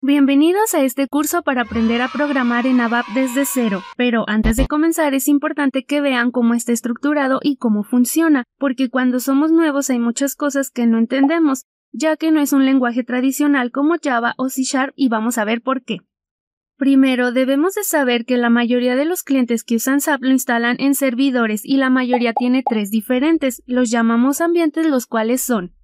Bienvenidos a este curso para aprender a programar en ABAP desde cero, pero antes de comenzar es importante que vean cómo está estructurado y cómo funciona, porque cuando somos nuevos hay muchas cosas que no entendemos, ya que no es un lenguaje tradicional como Java o C Sharp y vamos a ver por qué. Primero, debemos de saber que la mayoría de los clientes que usan SAP lo instalan en servidores y la mayoría tiene tres diferentes, los llamamos ambientes los cuales son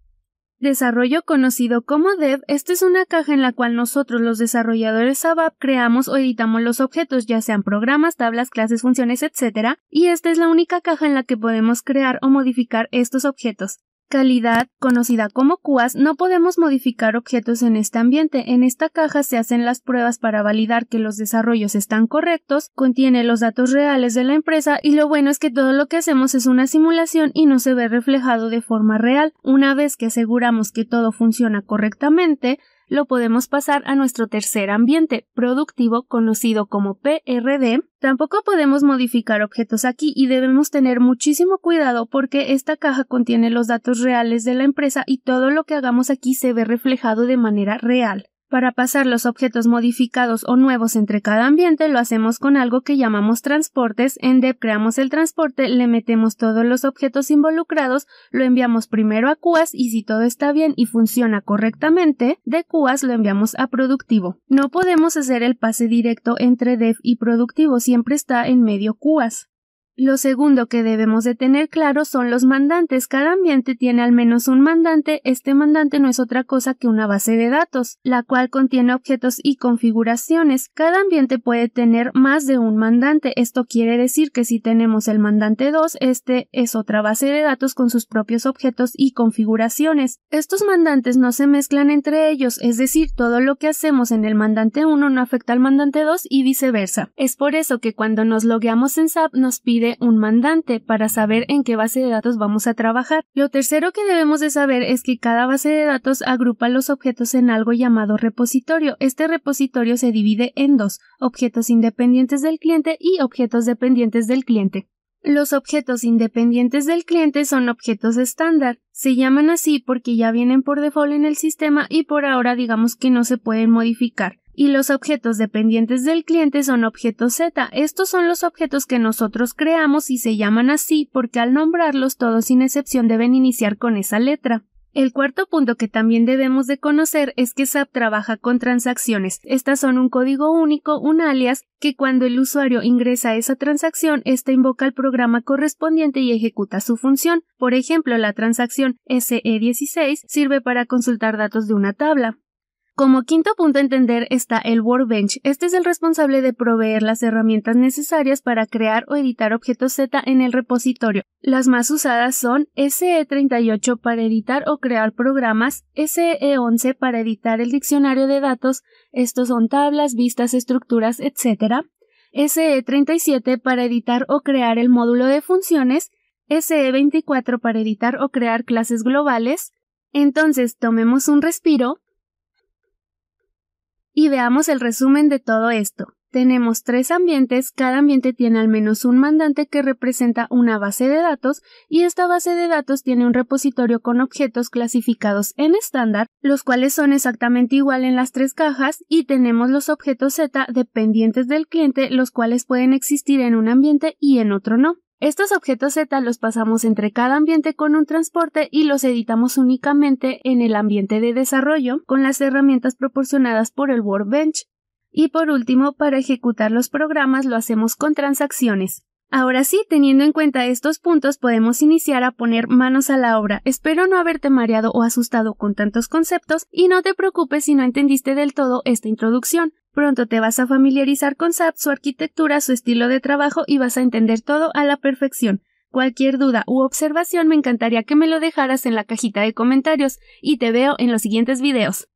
desarrollo conocido como Dev, esta es una caja en la cual nosotros los desarrolladores ABAP creamos o editamos los objetos, ya sean programas, tablas, clases, funciones, etc. Y esta es la única caja en la que podemos crear o modificar estos objetos calidad conocida como QAS, no podemos modificar objetos en este ambiente. En esta caja se hacen las pruebas para validar que los desarrollos están correctos, contiene los datos reales de la empresa y lo bueno es que todo lo que hacemos es una simulación y no se ve reflejado de forma real. Una vez que aseguramos que todo funciona correctamente, lo podemos pasar a nuestro tercer ambiente productivo conocido como PRD. Tampoco podemos modificar objetos aquí y debemos tener muchísimo cuidado porque esta caja contiene los datos reales de la empresa y todo lo que hagamos aquí se ve reflejado de manera real. Para pasar los objetos modificados o nuevos entre cada ambiente lo hacemos con algo que llamamos transportes. En Dev creamos el transporte, le metemos todos los objetos involucrados, lo enviamos primero a QAS y si todo está bien y funciona correctamente, de QAS lo enviamos a productivo. No podemos hacer el pase directo entre Dev y productivo, siempre está en medio QAS. Lo segundo que debemos de tener claro son los mandantes. Cada ambiente tiene al menos un mandante. Este mandante no es otra cosa que una base de datos, la cual contiene objetos y configuraciones. Cada ambiente puede tener más de un mandante. Esto quiere decir que si tenemos el mandante 2, este es otra base de datos con sus propios objetos y configuraciones. Estos mandantes no se mezclan entre ellos, es decir, todo lo que hacemos en el mandante 1 no afecta al mandante 2 y viceversa. Es por eso que cuando nos logueamos en SAP nos pide un mandante para saber en qué base de datos vamos a trabajar. Lo tercero que debemos de saber es que cada base de datos agrupa los objetos en algo llamado repositorio. Este repositorio se divide en dos, objetos independientes del cliente y objetos dependientes del cliente. Los objetos independientes del cliente son objetos estándar. Se llaman así porque ya vienen por default en el sistema y por ahora digamos que no se pueden modificar y los objetos dependientes del cliente son objetos Z. Estos son los objetos que nosotros creamos y se llaman así porque al nombrarlos todos sin excepción deben iniciar con esa letra. El cuarto punto que también debemos de conocer es que SAP trabaja con transacciones. Estas son un código único, un alias, que cuando el usuario ingresa a esa transacción, esta invoca el programa correspondiente y ejecuta su función. Por ejemplo, la transacción SE16 sirve para consultar datos de una tabla. Como quinto punto a entender está el Workbench. Este es el responsable de proveer las herramientas necesarias para crear o editar objetos Z en el repositorio. Las más usadas son SE38 para editar o crear programas, SE11 para editar el diccionario de datos, estos son tablas, vistas, estructuras, etc. SE37 para editar o crear el módulo de funciones, SE24 para editar o crear clases globales. Entonces, tomemos un respiro y veamos el resumen de todo esto. Tenemos tres ambientes, cada ambiente tiene al menos un mandante que representa una base de datos y esta base de datos tiene un repositorio con objetos clasificados en estándar, los cuales son exactamente igual en las tres cajas y tenemos los objetos Z dependientes del cliente, los cuales pueden existir en un ambiente y en otro no. Estos objetos Z los pasamos entre cada ambiente con un transporte y los editamos únicamente en el ambiente de desarrollo con las herramientas proporcionadas por el Workbench. Y por último, para ejecutar los programas lo hacemos con transacciones. Ahora sí, teniendo en cuenta estos puntos, podemos iniciar a poner manos a la obra. Espero no haberte mareado o asustado con tantos conceptos y no te preocupes si no entendiste del todo esta introducción. Pronto te vas a familiarizar con SAP, su arquitectura, su estilo de trabajo y vas a entender todo a la perfección. Cualquier duda u observación me encantaría que me lo dejaras en la cajita de comentarios y te veo en los siguientes videos.